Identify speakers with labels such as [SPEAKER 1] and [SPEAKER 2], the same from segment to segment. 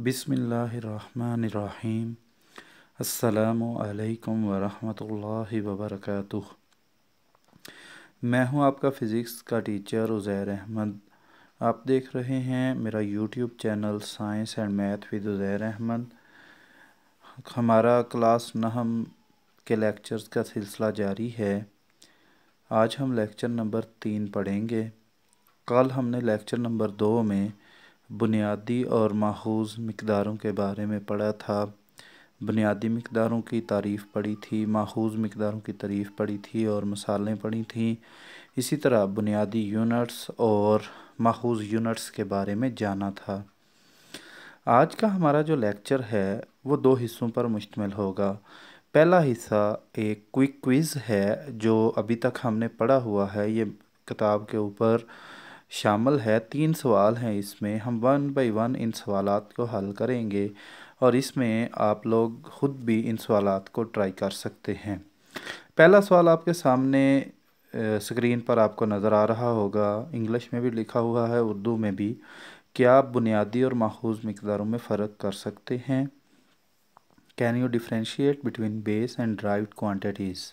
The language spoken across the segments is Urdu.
[SPEAKER 1] بسم اللہ الرحمن الرحیم السلام علیکم ورحمۃ اللہ وبرکاتہ میں ہوں آپ کا فزکس کا ٹیچر عزیر احمد آپ دیکھ رہے ہیں میرا YouTube channel science and math with Uzair Ahmed ہمارا کلاس نہم کے لیکچرز کا سلسلہ جاری ہے آج ہم لیکچر نمبر تین پڑھیں گے کل ہم نے لیکچر نمبر دو میں بنیادی اور ماخوذ مقداروں کے بارے میں پڑھا تھا بنیادی مقداروں کی تعریف پڑھی تھی ماخوذ مقداروں کی تعریف پڑھی تھی اور مثالیں پڑھی تھیں اسی طرح بنیادی یونٹس اور ماخوذ یونٹس کے بارے میں جانا تھا آج کا ہمارا جو لیکچر ہے وہ دو حصوں پر مشتمل ہوگا پہلا حصہ ایک کوئک کوئز ہے جو ابھی تک ہم نے پڑھا ہوا ہے یہ کتاب کے اوپر شامل ہے تین سوال ہیں اس میں ہم ون بائی ون ان سوالات کو حل کریں گے اور اس میں آپ لوگ خود بھی ان سوالات کو ٹرائی کر سکتے ہیں پہلا سوال آپ کے سامنے سکرین پر آپ کو نظر آ رہا ہوگا انگلش میں بھی لکھا ہوا ہے اردو میں بھی کیا آپ بنیادی اور ماخوذ مقداروں میں فرق کر سکتے ہیں can you differentiate between base and derived quantities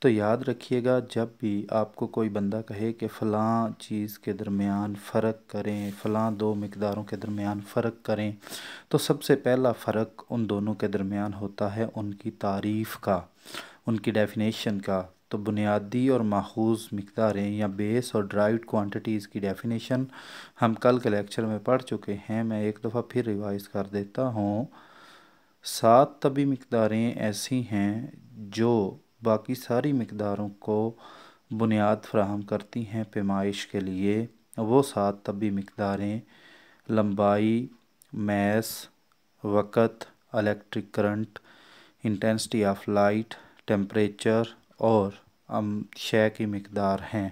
[SPEAKER 1] تو یاد رکھیے گا جب بھی آپ کو کوئی بندہ کہے کہ فلاں چیز کے درمیان فرق کریں فلاں دو مقداروں کے درمیان فرق کریں تو سب سے پہلا فرق ان دونوں کے درمیان ہوتا ہے ان کی تعریف کا ان کی ڈیفینیشن کا تو بنیادی اور ماخوذ مقداریں یا بیس اور ڈرائیوڈ کوانٹیٹیز کی ڈیفینیشن ہم کل کے لیکچر میں پڑھ چکے ہیں میں ایک دفعہ پھر ریوائز کر دیتا ہوں سات طبی مقداریں ایسی ہیں جو باقی ساری مقداروں کو بنیاد فراہم کرتی ہیں پیمائش کے لیے وہ سات طبی مقداریں لمبائی میس وقت electric current intensity of light temperature اور شے کی مقدار ہیں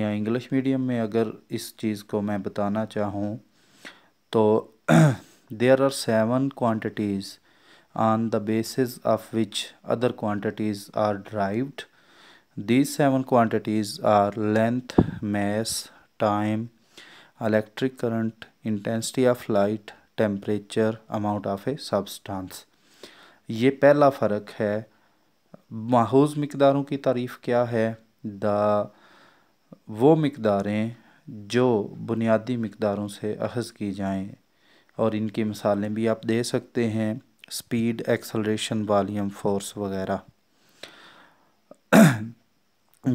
[SPEAKER 1] یا انگلش میڈیم میں اگر اس چیز کو میں بتانا چاہوں تو there are seven quantities on the basis of which other quantities are derived These seven quantities are length mass time electric current intensity of light temperature amount of a substance یہ پہلا فرق ہے ماحوذ مقداروں کی تعریف کیا ہے دا وہ مقداریں جو بنیادی مقداروں سے اخذ کی جائیں اور ان کی مثالیں بھی آپ دے سکتے ہیں سپیڈ ایکسلریشن والیوم فورس وغیرہ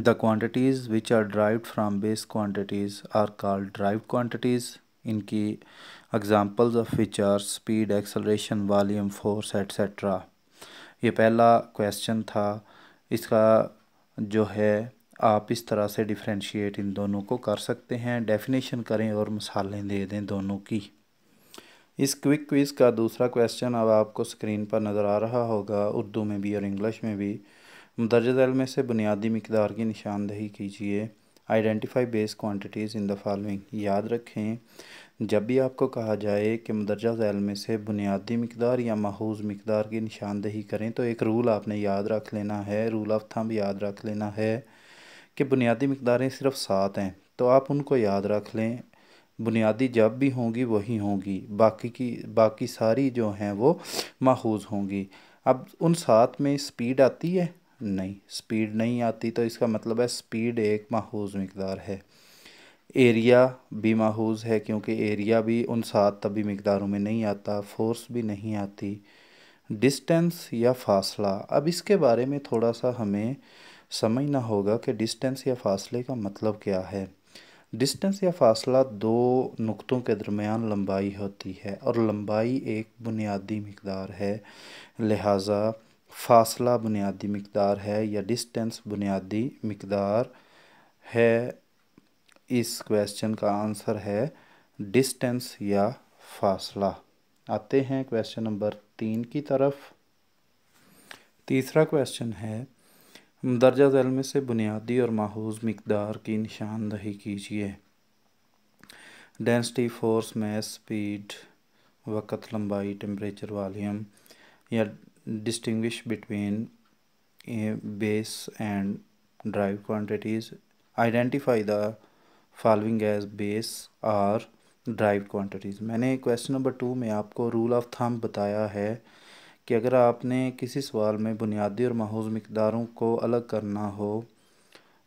[SPEAKER 1] the quantities which are derived from base quantities are call derive quantities ان کی examples of which are speed acceleration volume force etcetera یہ پہلا کویسچن تھا اس کا جو ہے آپ اس طرح سے ڈیفرینشیٹ ان دونوں کو کر سکتے ہیں ڈیفینیشن کریں اور مسالیں دے دیں دونوں کی اس کوئک کوئز کا دوسرا کویسچن اب آپ کو سکرین پر نظر آ رہا ہوگا اردو میں بھی اور انگلش میں بھی مدرجہ ذیل میں سے بنیادی مقدار کی نشاندہی کیجیے identify base quantities in the following یاد رکھیں جب بھی آپ کو کہا جائے کہ مدرجہ ذیل میں سے بنیادی مقدار یا ماحوز مقدار کی نشاندہی کریں تو ایک رول آپ نے یاد رکھ لینا ہے رول آف تھمب یاد رکھ لینا ہے کہ بنیادی مقداریں صرف سات ہیں تو آپ ان کو یاد رکھ لیں بنیادی جب بھی ہوں گی وہی ہوں گی باقی کی باقی ساری جو ہیں وہ محوظ ہوں گی اب ان ساتھ میں سپیڈ آتی ہے نہیں سپیڈ نہیں آتی تو اس کا مطلب ہے سپیڈ ایک محوظ مقدار ہے ایریا بھی محوظ ہے کیونکہ ایریا بھی ان ساتھ طبی مقداروں میں نہیں آتا فورس بھی نہیں آتی ڈسٹینس یا فاصلہ اب اس کے بارے میں تھوڑا سا ہمیں سمجھنا ہوگا کہ ڈسٹینس یا فاصلے کا مطلب کیا ہے ڈسٹنس یا فاصلہ دو نقطوں کے درمیان لمبائی ہوتی ہے اور لمبائی ایک بنیادی مقدار ہے لہٰذا فاصلہ بنیادی مقدار ہے یا ڈسٹنس بنیادی مقدار ہے اس کویسچن کا آنسر ہے ڈسٹنس یا فاصلہ آتے ہیں کویسچن نمبر تین کی طرف تیسرا کویسچن ہے درجہ ذیل میں سے بنیادی اور ماحوز مقدار کی نشاندہی کیجیے ڈینسٹی فورس میس سپیڈ وقت لمبائی ٹمپریچر والیم یا distinguish between base and derive quantities identify the following as base are derive quantities میں نے کویشچن نمبر ٹو میں آپ کو رول آف تھم بتایا ہے کہ اگر آپ نے کسی سوال میں بنیادی اور محوظ مقداروں کو الگ کرنا ہو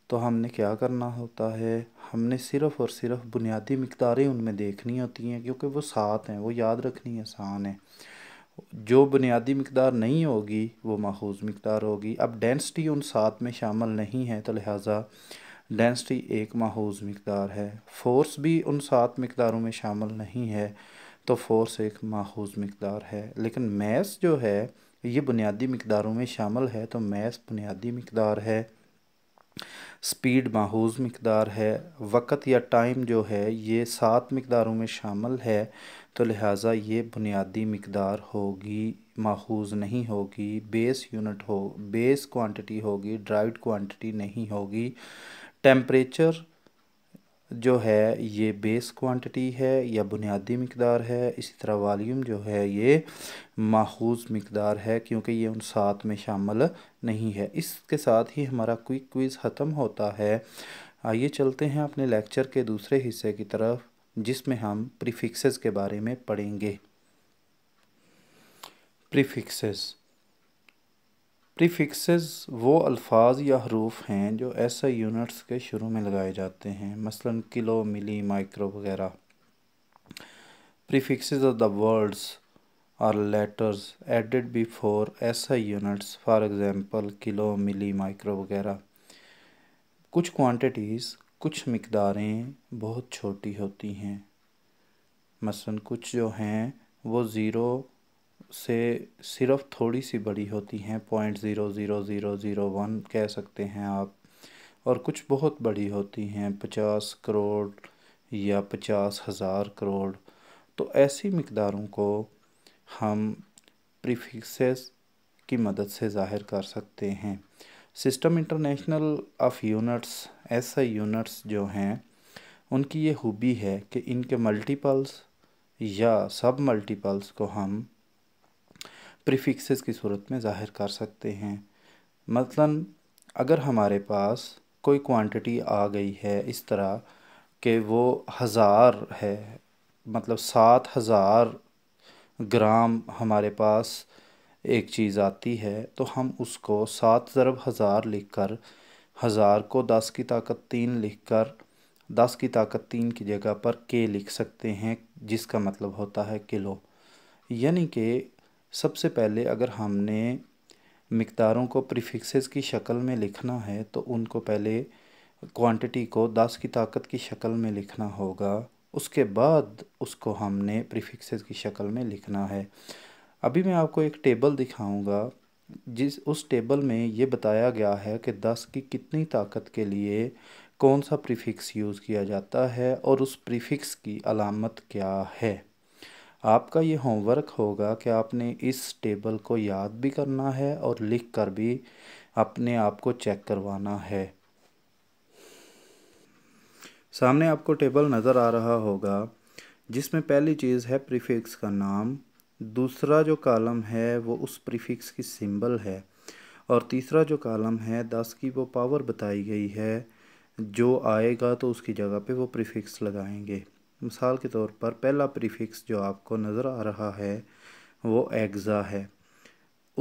[SPEAKER 1] تو ہم نے کیا کرنا ہوتا ہے ہم نے صرف اور صرف بنیادی مقداریں ان میں دیکھنی ہوتی ہیں کیونکہ وہ ساتھ ہیں وہ یاد رکھنی آسان ہے جو بنیادی مقدار نہیں ہوگی وہ محوظ مقدار ہوگی اب ڈینسٹی ان ساتھ میں شامل نہیں ہے تو لہٰذا ڈینسٹی ایک محوظ مقدار ہے فورس بھی ان سات مقداروں میں شامل نہیں ہے تو فورس ایک ماخوذ مقدار ہے لیکن میس جو ہے یہ بنیادی مقداروں میں شامل ہے تو میس بنیادی مقدار ہے سپیڈ ماحوذ مقدار ہے وقت یا ٹائم جو ہے یہ سات مقداروں میں شامل ہے تو لہٰذا یہ بنیادی مقدار ہوگی ماخوذ نہیں ہوگی بیس یونٹ ہو بیس کوانٹٹی ہوگی ڈرائیوڈ کوانٹٹی نہیں ہوگی ٹیمپریچر جو ہے یہ بیس کوانٹٹی ہے یا بنیادی مقدار ہے اسی طرح والیوم جو ہے یہ ماخوذ مقدار ہے کیونکہ یہ ان ساتھ میں شامل نہیں ہے اس کے ساتھ ہی ہمارا کوئک کوئز ختم ہوتا ہے آئیے چلتے ہیں اپنے لیکچر کے دوسرے حصے کی طرف جس میں ہم پریفکسز کے بارے میں پڑھیں گے پریفکسز پریفکسز وہ الفاظ یا حروف ہیں جو ایسے یونٹس کے شروع میں لگائے جاتے ہیں مثلا کلو ملی مائکرو وغیرہ prefixes of the words are letters added before SI units for example kilo milli micro وغیرہ کچھ کوانٹیٹیز کچھ مقداریں بہت چھوٹی ہوتی ہیں مثلا کچھ جو ہیں وہ زیرو سے صرف تھوڑی سی بڑی ہوتی ہیں point zero zero zero zero one کہہ سکتے ہیں آپ اور کچھ بہت بڑی ہوتی ہیں پچاس کروڑ یا پچاس ہزار کروڑ تو ایسی مقداروں کو ہم پریفکسز کی مدد سے ظاہر کر سکتے ہیں system international of units SI units جو ہیں ان کی یہ خوبی ہے کہ ان کے ملٹیپلز یا سب ملٹیپلز کو ہم پریفکسز کی صورت میں ظاہر کر سکتے ہیں مثلا اگر ہمارے پاس کوئی کوانٹٹی آ گئی ہے اس طرح کہ وہ ہزار ہے مطلب سات ہزار گرام ہمارے پاس ایک چیز آتی ہے تو ہم اس کو سات ضرب ہزار لکھ کر ہزار کو دس کی طاقت تین لکھ کر دس کی طاقت تین کی جگہ پر کے لکھ سکتے ہیں جس کا مطلب ہوتا ہے کلو یعنی کہ سب سے پہلے اگر ہم نے مقداروں کو پریفکسز کی شکل میں لکھنا ہے تو ان کو پہلے کوانٹٹی کو دس کی طاقت کی شکل میں لکھنا ہوگا اس کے بعد اس کو ہم نے پریفکسز کی شکل میں لکھنا ہے ابھی میں آپ کو ایک ٹیبل دکھاؤں گا جس اس ٹیبل میں یہ بتایا گیا ہے کہ دس کی کتنی طاقت کے لیے کون سا پریفکس یوز کیا جاتا ہے اور اس پریفکس کی علامت کیا ہے آپ کا یہ ہوم ورک ہوگا کہ آپ نے اس ٹیبل کو یاد بھی کرنا ہے اور لکھ کر بھی اپنے آپ کو چیک کروانا ہے سامنے آپ کو ٹیبل نظر آ رہا ہوگا جس میں پہلی چیز ہے پریفکس کا نام دوسرا جو کالم ہے وہ اس پریفکس کی سمبل ہے اور تیسرا جو کالم ہے دس کی وہ پاور بتائی گئی ہے جو آئے گا تو اس کی جگہ پہ وہ پریفکس لگائیں گے مثال کے طور پر پہلا پریفکس جو آپ کو نظر آ رہا ہے وہ ایگزا ہے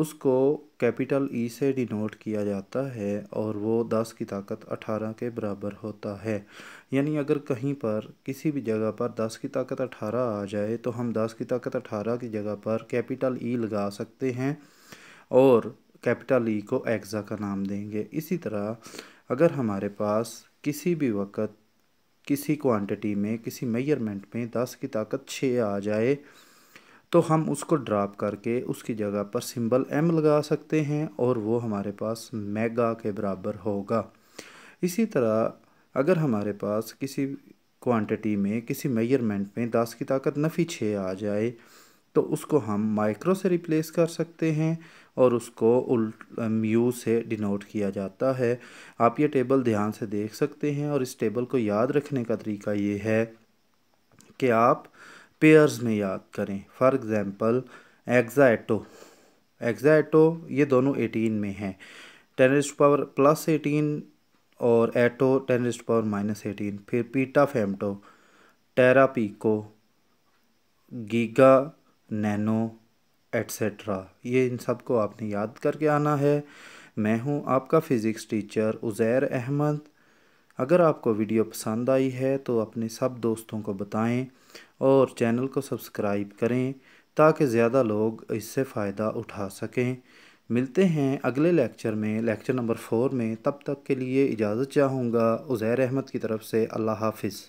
[SPEAKER 1] اس کو کیپیٹل ای e سے ڈینوٹ کیا جاتا ہے اور وہ دس کی طاقت اٹھارہ کے برابر ہوتا ہے یعنی اگر کہیں پر کسی بھی جگہ پر دس کی طاقت اٹھارہ آ جائے تو ہم دس کی طاقت اٹھارہ کی جگہ پر کیپیٹل ای e لگا سکتے ہیں اور کیپیٹل ای e کو ایگزا کا نام دیں گے اسی طرح اگر ہمارے پاس کسی بھی وقت کسی کوانٹٹی میں کسی میئرمنٹ میں دس کی طاقت چھ آ جائے تو ہم اس کو ڈراپ کر کے اس کی جگہ پر سمبل ایم لگا سکتے ہیں اور وہ ہمارے پاس میگا کے برابر ہوگا اسی طرح اگر ہمارے پاس کسی کوانٹٹی میں کسی میئرمنٹ میں دس کی طاقت نفی چھ آ جائے تو اس کو ہم مائکرو سے ریپلیس کر سکتے ہیں اور اس کو میو سے ڈینوٹ کیا جاتا ہے آپ یہ ٹیبل دھیان سے دیکھ سکتے ہیں اور اس ٹیبل کو یاد رکھنے کا طریقہ یہ ہے کہ آپ پیئرز میں یاد کریں فار ایگزامپل ایگزا ایٹو ایگزا ایٹو یہ دونوں ایٹین میں ہیں ٹینرسٹ پاور پلس ایٹین اور atto ten raised power minus eighteen پھر peta femto tera pico giga nano etcetera یہ ان سب کو آپ نے یاد کر کے آنا ہے میں ہوں آپ کا فزکس ٹیچر عزیر احمد اگر آپ کو ویڈیو پسند آئی ہے تو اپنے سب دوستوں کو بتائیں اور چینل کو سبسکرائب کریں تاکہ زیادہ لوگ اس سے فائدہ اٹھا سکیں ملتے ہیں اگلے لیکچر میں لیکچر نمبر فور میں تب تک کے لیے اجازت چاہوں گا عزیر احمد کی طرف سے اللہ حافظ